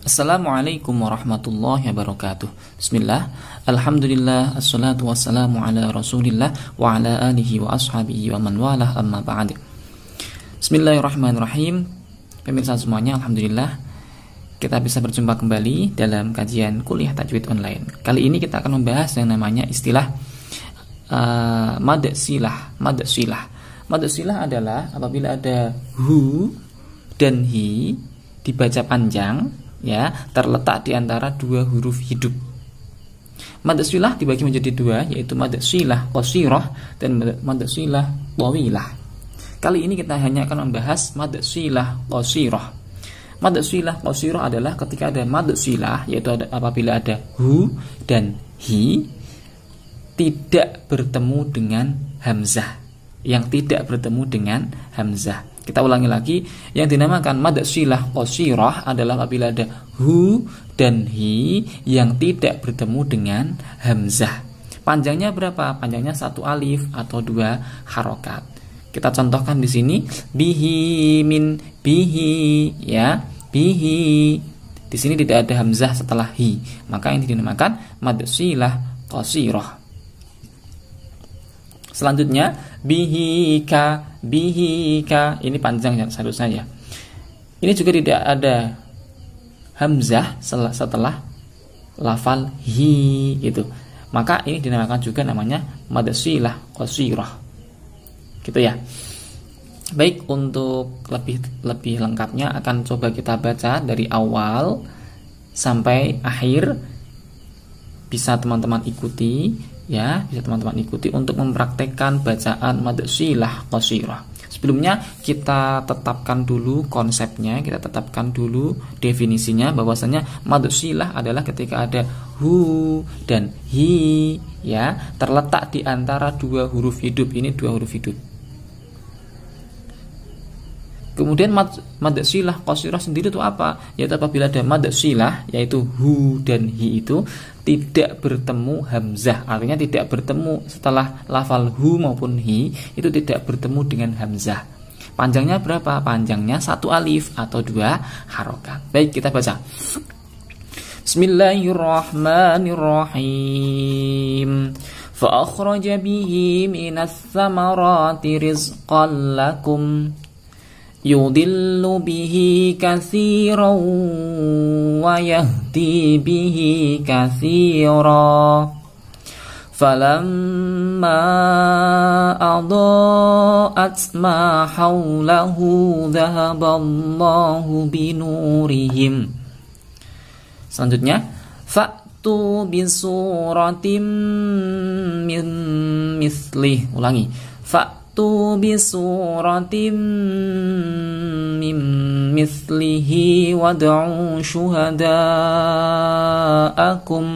Assalamualaikum warahmatullahi wabarakatuh Bismillah Alhamdulillah Assalatu wassalamu ala rasulillah Wa ala alihi wa ashabihi wa man walah amma ba'd Bismillahirrahmanirrahim Pemirsa semuanya Alhamdulillah Kita bisa berjumpa kembali dalam kajian kuliah tajwid online Kali ini kita akan membahas yang namanya istilah uh, Mad silah Mad silah Mad silah adalah apabila ada hu dan hi dibaca panjang ya terletak di antara dua huruf hidup. Mad silah dibagi menjadi dua yaitu mad silah qasirah dan mad silah tawilah. Kali ini kita hanya akan membahas mad silah qasirah. Mad silah qasirah adalah ketika ada mad silah yaitu ada, apabila ada hu dan hi tidak bertemu dengan hamzah yang tidak bertemu dengan hamzah kita ulangi lagi, yang dinamakan mad silah qasirah adalah apabila ada hu dan hi yang tidak bertemu dengan hamzah. Panjangnya berapa? Panjangnya satu alif atau dua harokat. Kita contohkan di sini bihi min bihi ya bihi. Di sini tidak ada hamzah setelah hi, maka yang dinamakan mad silah qasirah. Selanjutnya bihika bihika ini panjang ya seharusnya ya. Ini juga tidak ada hamzah setelah, lafal hi gitu. Maka ini dinamakan juga namanya madasilah qasirah. Gitu ya. Baik, untuk lebih lebih lengkapnya akan coba kita baca dari awal sampai akhir bisa teman-teman ikuti ya bisa teman-teman ikuti untuk mempraktekkan bacaan mad silah qasirah. Sebelumnya kita tetapkan dulu konsepnya, kita tetapkan dulu definisinya bahwasanya mad adalah ketika ada hu dan hi ya terletak di antara dua huruf hidup. Ini dua huruf hidup. Kemudian mad, mad qasirah sendiri itu apa? Yaitu apabila ada mad yaitu hu dan hi itu tidak bertemu hamzah artinya tidak bertemu setelah lafal hu maupun hi itu tidak bertemu dengan hamzah panjangnya berapa panjangnya satu alif atau dua harokat baik kita baca Bismillahirrahmanirrahim فأخرج به من الثمرات رزقا لكم يضل به كثيرا ويهدي به كثيرا فلما أضاءت ما حوله ذهب الله بنورهم Selanjutnya Fa'tu bisuratim min mislih Ulangi فأتوا بسورة من مثله وادعوا شهداءكم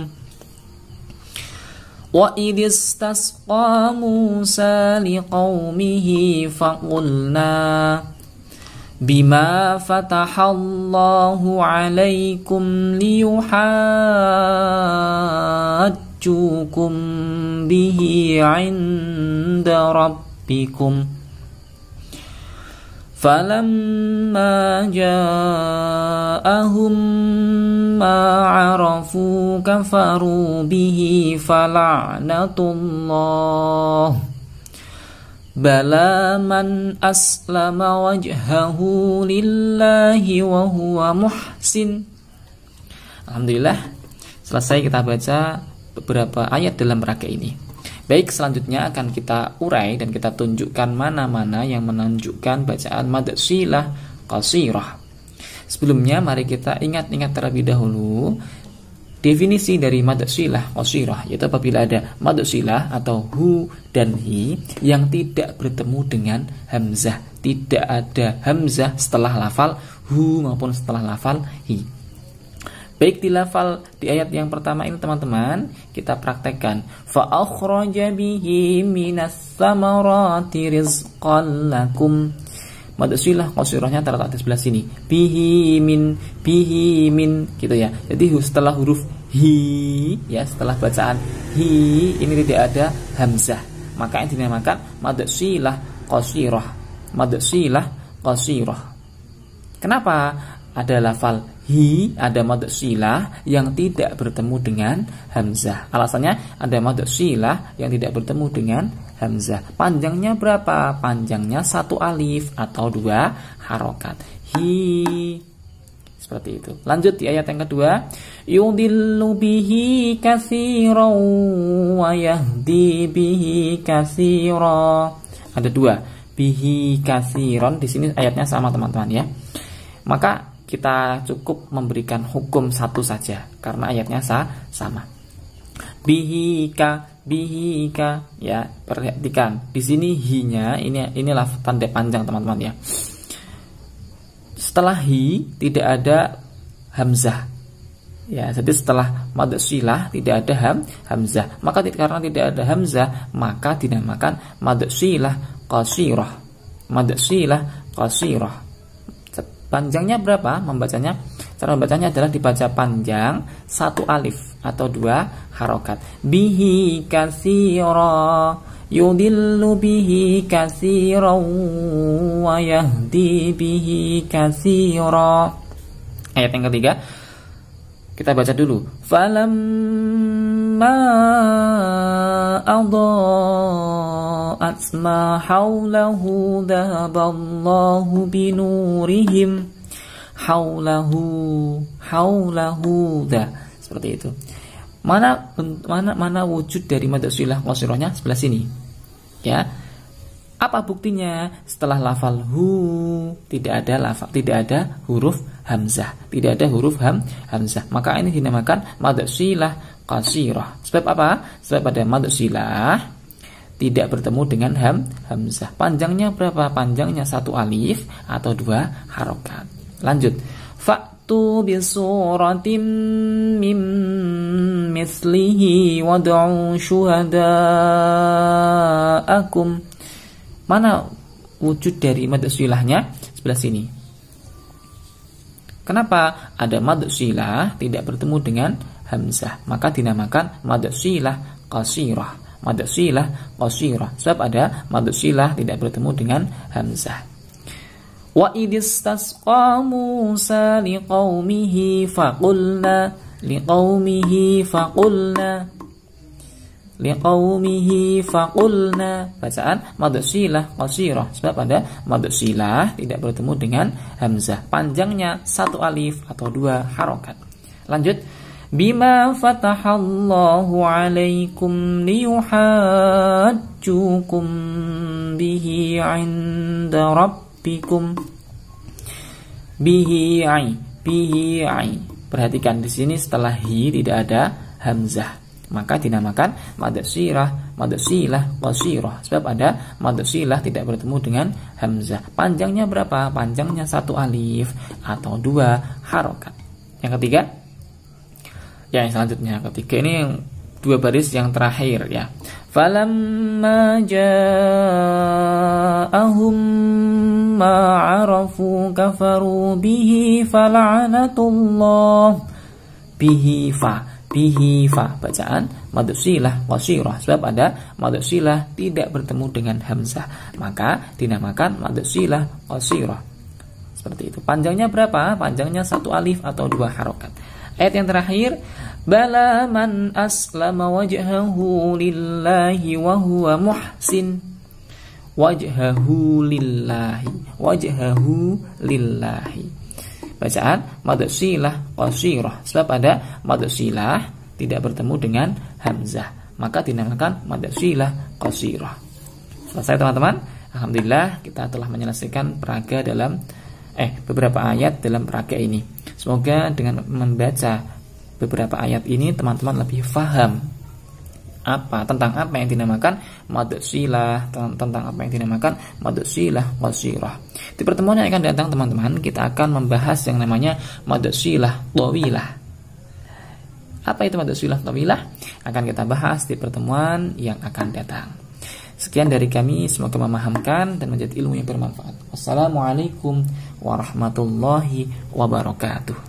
وإذ استسقى موسى لقومه فقلنا بما فتح الله عليكم ليحاجوكم به عند رب ربكم فلما جاءهم ما عرفوا كفروا به فلعنة الله بلى من أسلم وجهه لله وهو محسن Alhamdulillah selesai kita baca beberapa ayat dalam rakyat ini Baik, selanjutnya akan kita urai dan kita tunjukkan mana-mana yang menunjukkan bacaan mad silah qasirah. Sebelumnya mari kita ingat-ingat terlebih dahulu definisi dari mad silah qasirah yaitu apabila ada mad silah atau hu dan hi yang tidak bertemu dengan hamzah, tidak ada hamzah setelah lafal hu maupun setelah lafal hi. Baik di lafal di ayat yang pertama ini teman-teman, kita praktekkan. Fa akhraja bihi minas samarati rizqan lakum. Madu silah terletak di sebelah sini. Bihi min, bihi min gitu ya. Jadi setelah huruf hi ya setelah bacaan hi ini tidak ada hamzah. Maka yang dinamakan madu silah qasirah. Madu silah qasirah. Kenapa ada lafal hi ada madh silah yang tidak bertemu dengan hamzah. Alasannya ada madh silah yang tidak bertemu dengan hamzah. Panjangnya berapa? Panjangnya satu alif atau dua harokat. Hi seperti itu. Lanjut di ayat yang kedua, yudillu bihi katsiran wa yahdi bihi katsiran. Ada dua, bihi kasiron di sini ayatnya sama teman-teman ya. Maka kita cukup memberikan hukum satu saja karena ayatnya sah, sama. Bihika, bihika, ya perhatikan di sini hinya ini inilah tanda panjang teman-teman ya. Setelah hi tidak ada hamzah. Ya, jadi setelah mad silah tidak ada ham hamzah. Maka karena tidak ada hamzah, maka dinamakan mad silah qasirah. Mad silah qasirah Panjangnya berapa? Membacanya cara membacanya adalah dibaca panjang satu alif atau dua harokat. Bihi kasiro yudillu bihi kasiro wa yahdi bihi kasiro. Ayat yang ketiga kita baca dulu. Falam ما أضاءت ما حوله ذهب الله بنورهم haulahu haulahu dah seperti itu mana mana mana wujud dari mad silah qasirahnya sebelah sini ya apa buktinya setelah lafal hu tidak ada lafal tidak ada huruf hamzah tidak ada huruf ham hamzah maka ini dinamakan mad silah kasirah Sebab apa? Sebab pada mad silah tidak bertemu dengan ham hamzah. Panjangnya berapa? Panjangnya satu alif atau dua harokat. Lanjut. bi bisuratim mim mislihi wad'u syuhada'akum. Mana wujud dari mad silahnya? Sebelah sini. Kenapa ada mad silah tidak bertemu dengan hamzah maka dinamakan Madsilah qasirah Madsilah qasirah sebab ada Madsilah tidak bertemu dengan hamzah wa idistasqa Musa liqaumihi faqulna liqaumihi faqulna liqaumihi faqulna bacaan madsilah qasirah sebab ada madsilah tidak bertemu dengan hamzah panjangnya satu alif atau dua harokat lanjut بما فتح الله عليكم ليحاجوكم به عند ربكم bihi ai bihi ai perhatikan di sini setelah hi tidak ada hamzah maka dinamakan mad madasilah mad qasirah sebab ada mad tidak bertemu dengan hamzah panjangnya berapa panjangnya satu alif atau dua harokat yang ketiga Ya, yang selanjutnya ketiga ini yang dua baris yang terakhir ya. Falamma ja'ahum ma 'arafu kafaru bihi fala'natullah bihi fa bihi fa bacaan madusilah wasirah sebab ada madusilah tidak bertemu dengan hamzah maka dinamakan madusilah wasirah seperti itu panjangnya berapa panjangnya satu alif atau dua harokat ayat yang terakhir Bala man aslama wajhahu lillahi wa huwa muhsin Wajhahu lillahi Wajhahu lillahi Bacaan madusilah qasirah Sebab ada madusilah tidak bertemu dengan hamzah Maka dinamakan madusilah qasirah Selesai teman-teman Alhamdulillah kita telah menyelesaikan peraga dalam Eh beberapa ayat dalam peraga ini Semoga dengan membaca beberapa ayat ini teman-teman lebih paham apa tentang apa yang dinamakan madud silah tentang apa yang dinamakan madud silah wasirah di pertemuan yang akan datang teman-teman kita akan membahas yang namanya madud silah tawilah apa itu madud silah tawilah akan kita bahas di pertemuan yang akan datang sekian dari kami semoga memahamkan dan menjadi ilmu yang bermanfaat wassalamualaikum warahmatullahi wabarakatuh